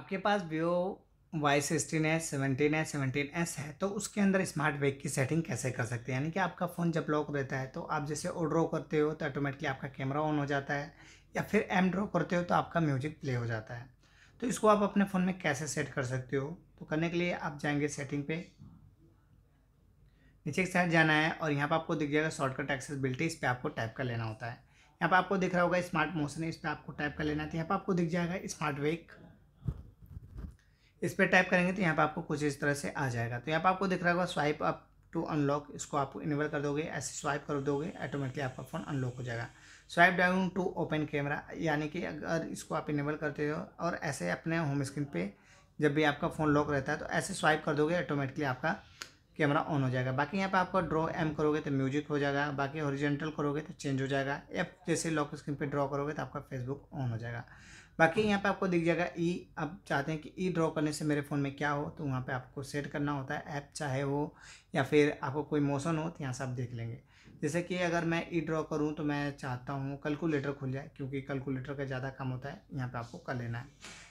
आपके पास Vivo Y sixteen S seventeen S seventeen S है तो उसके अंदर स्मार्ट वेक की सेटिंग कैसे कर सकते हैं यानी कि आपका फ़ोन जब लॉक रहता है तो आप जैसे ओ ड्रॉ करते हो तो ऑटोमेटिकली आपका कैमरा ऑन हो जाता है या फिर एम ड्रॉ करते हो तो आपका म्यूजिक प्ले हो जाता है तो इसको आप अपने फ़ोन में कैसे सेट कर सकते हो तो करने के लिए आप जाएंगे सेटिंग पे नीचे की साइड जाना है और यहाँ पर आपको दिख जाएगा शॉर्टकट एक्सेसबिलिटी इस पर आपको टाइप कर लेना होता है यहाँ पर आपको दिख रहा होगा स्मार्ट मोशन इस पर आपको टाइप कर लेना है तो यहाँ पर आपको दिख जाएगा स्मार्ट वेक इस पर टाइप करेंगे तो यहाँ पर आपको कुछ इस तरह से आ जाएगा तो यहाँ पर आपको दिख रहा होगा स्वाइप अप टू अनलॉक इसको आप इनेबल कर दोगे ऐसे स्वाइप कर दोगे ऑटोमेटिकली आपका फ़ोन अनलॉक हो जाएगा swipe down to open camera यानी कि अगर इसको आप इनेबल करते हो और ऐसे अपने होम स्क्रीन पे जब भी आपका फ़ोन लॉक रहता है तो ऐसे स्वाइप कर दोगे ऑटोमेटिकली आपका कैमरा ऑन हो जाएगा बाकी यहाँ पे आपका ड्रॉ एम करोगे तो म्यूजिक हो जाएगा बाकी ओरिजेंटल करोगे तो चेंज हो जाएगा एप जैसे लॉक स्क्रीन पे ड्रॉ करोगे तो आपका फेसबुक ऑन हो जाएगा बाकी यहाँ पे आपको दिख जाएगा ई e। आप चाहते हैं कि ई e ड्रॉ करने से मेरे फ़ोन में क्या हो तो वहाँ पर आपको सेट करना होता है ऐप चाहे हो या फिर आपको कोई मोशन हो तो यहाँ से आप देख लेंगे जैसे कि अगर मैं ई e ड्रॉ करूँ तो मैं चाहता हूँ कैलकुलेटर खुल जाए क्योंकि कैलकुलेटर का ज़्यादा काम होता है यहाँ पर आपको कर लेना है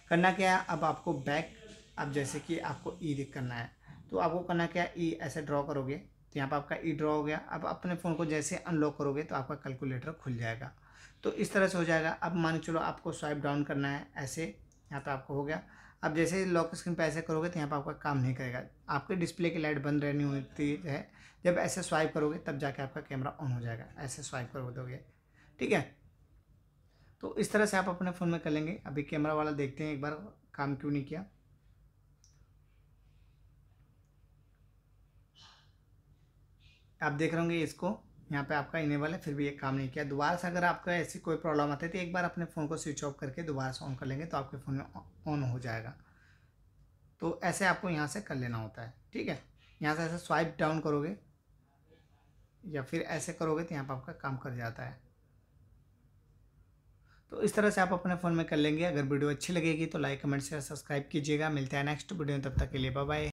करना क्या है अब आपको बैक अब जैसे कि आपको ई करना है तो आपको करना क्या ई e ऐसे ड्रॉ करोगे तो यहाँ पर आपका ई e ड्रॉ हो गया अब अपने फ़ोन को जैसे अनलॉक करोगे तो आपका कैलकुलेटर खुल जाएगा तो इस तरह से हो जाएगा अब मान चलो आपको स्वाइप डाउन करना है ऐसे यहाँ पर आपको हो गया अब जैसे लॉक स्क्रीन पर ऐसे करोगे तो यहाँ पर आपका काम नहीं करेगा आपके डिस्प्ले की लाइट बंद रहनी होती है जब ऐसे स्वाइप करोगे तब जाके आपका कैमरा ऑन हो जाएगा ऐसे स्वाइप कर दोगे ठीक है तो इस तरह से आप अपने फ़ोन में कर लेंगे अभी कैमरा वाला देखते हैं एक बार काम क्यों नहीं किया आप देख रहे होंगे इसको यहाँ पे आपका इनेबल है फिर भी ये काम नहीं किया दोबारा से अगर आपका ऐसी कोई प्रॉब्लम आती है तो एक बार अपने फ़ोन को स्विच ऑफ करके दोबारा से ऑन कर लेंगे तो आपके फ़ोन में ऑन हो जाएगा तो ऐसे आपको यहाँ से कर लेना होता है ठीक है यहाँ से ऐसे स्वाइप डाउन करोगे या फिर ऐसे करोगे तो यहाँ पर आपका काम कर जाता है तो इस तरह से आप अपने फ़ोन में कर लेंगे अगर वीडियो अच्छी लगेगी तो लाइक कमेंट शेयर सब्सक्राइब कीजिएगा मिलते हैं नेक्स्ट वीडियो तब तक के लिए बाय